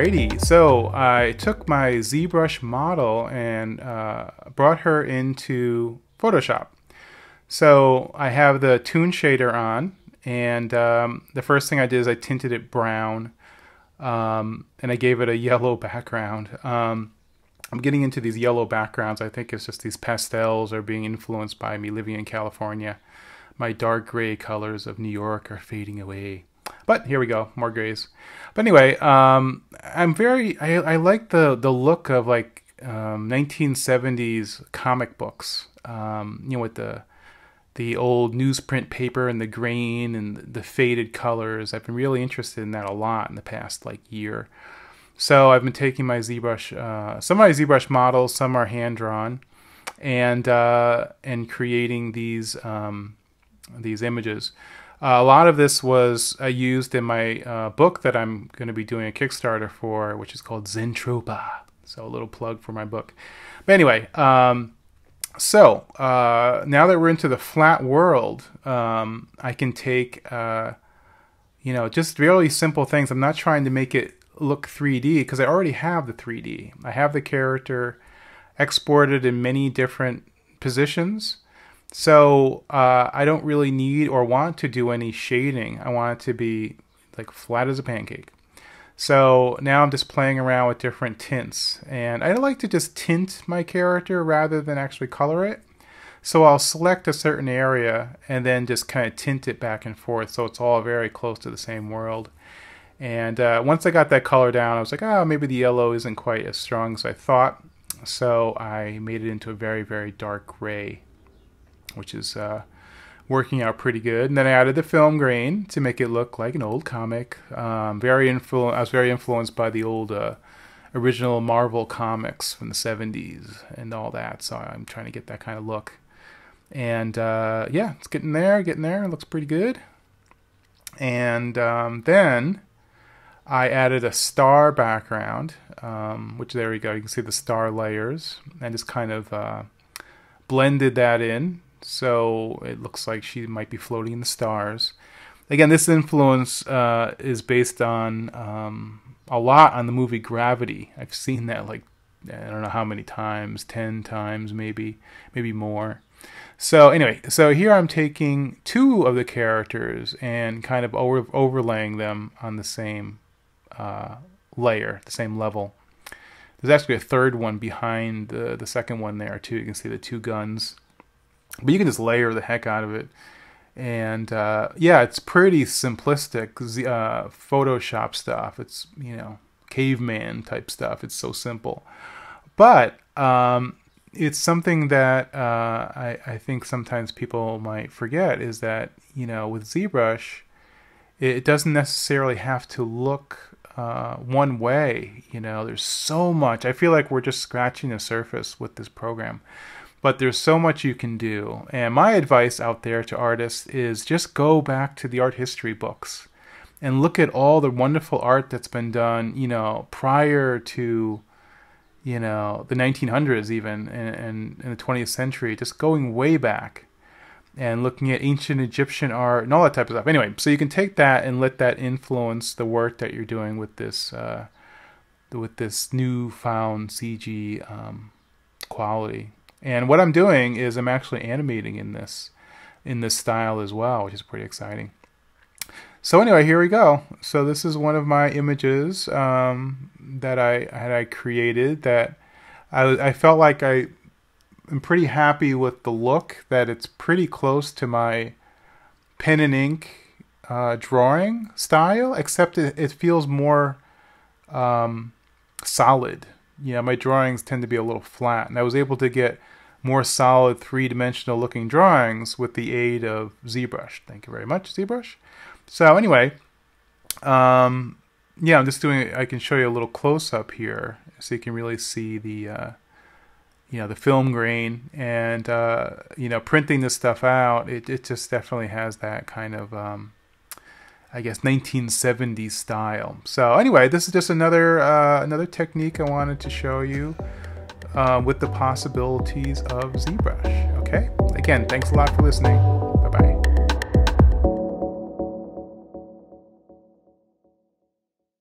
Alrighty, so I took my ZBrush model and uh, brought her into Photoshop. So I have the Tune Shader on, and um, the first thing I did is I tinted it brown, um, and I gave it a yellow background. Um, I'm getting into these yellow backgrounds. I think it's just these pastels are being influenced by me living in California. My dark gray colors of New York are fading away. But here we go, more grays. But anyway, um, I'm very I, I like the the look of like um, 1970s comic books. Um, you know, with the the old newsprint paper and the grain and the faded colors. I've been really interested in that a lot in the past like year. So I've been taking my ZBrush. Uh, some of my ZBrush models, some are hand drawn, and uh, and creating these um, these images. Uh, a lot of this was uh, used in my uh, book that I'm going to be doing a Kickstarter for, which is called Zentropa. So a little plug for my book. But anyway, um, so uh, now that we're into the flat world, um, I can take uh, you know just really simple things. I'm not trying to make it look 3D because I already have the 3D. I have the character exported in many different positions. So uh, I don't really need or want to do any shading. I want it to be like flat as a pancake. So now I'm just playing around with different tints. And I like to just tint my character rather than actually color it. So I'll select a certain area and then just kind of tint it back and forth so it's all very close to the same world. And uh, once I got that color down, I was like, oh, maybe the yellow isn't quite as strong as I thought. So I made it into a very, very dark gray which is uh, working out pretty good. And then I added the film grain to make it look like an old comic. Um, very influ- I was very influenced by the old uh, original Marvel comics from the 70s and all that. So I'm trying to get that kind of look. And uh, yeah, it's getting there, getting there. It looks pretty good. And um, then I added a star background, um, which there we go. You can see the star layers and just kind of uh, blended that in so it looks like she might be floating in the stars. Again, this influence uh, is based on um, a lot on the movie Gravity. I've seen that like I don't know how many times, ten times maybe, maybe more. So anyway, so here I'm taking two of the characters and kind of over, overlaying them on the same uh, layer, the same level. There's actually a third one behind the, the second one there too. You can see the two guns but you can just layer the heck out of it. And uh, yeah, it's pretty simplistic uh, Photoshop stuff. It's, you know, caveman type stuff. It's so simple. But um, it's something that uh, I, I, think sometimes people might forget is that, you know, with ZBrush, it doesn't necessarily have to look uh, one way. You know, there's so much. I feel like we're just scratching the surface with this program but there's so much you can do. And my advice out there to artists is just go back to the art history books and look at all the wonderful art that's been done, you know, prior to you know the 1900s even and, and, the 20th century just going way back and looking at ancient egyptian art and all that type of stuff anyway so you can take that and let that influence the work that you're doing with this uh, with this newfound cg um, quality and what I'm doing is I'm actually animating in this in this style as well, which is pretty exciting. So anyway, here we go. So this is one of my images um, that I had I created that I, I felt like I am pretty happy with the look that it's pretty close to my pen and ink uh, drawing style, except it, it feels more um, solid yeah, my drawings tend to be a little flat. And I was able to get more solid three-dimensional looking drawings with the aid of ZBrush. Thank you very much, ZBrush. So anyway, um, yeah, I'm just doing, I can show you a little close-up here so you can really see the, uh, you know, the film grain and, uh, you know, printing this stuff out, it, it just definitely has that kind of, um, I guess 1970s style. So anyway, this is just another uh, another technique I wanted to show you uh, with the possibilities of ZBrush. Okay, again, thanks a lot for listening.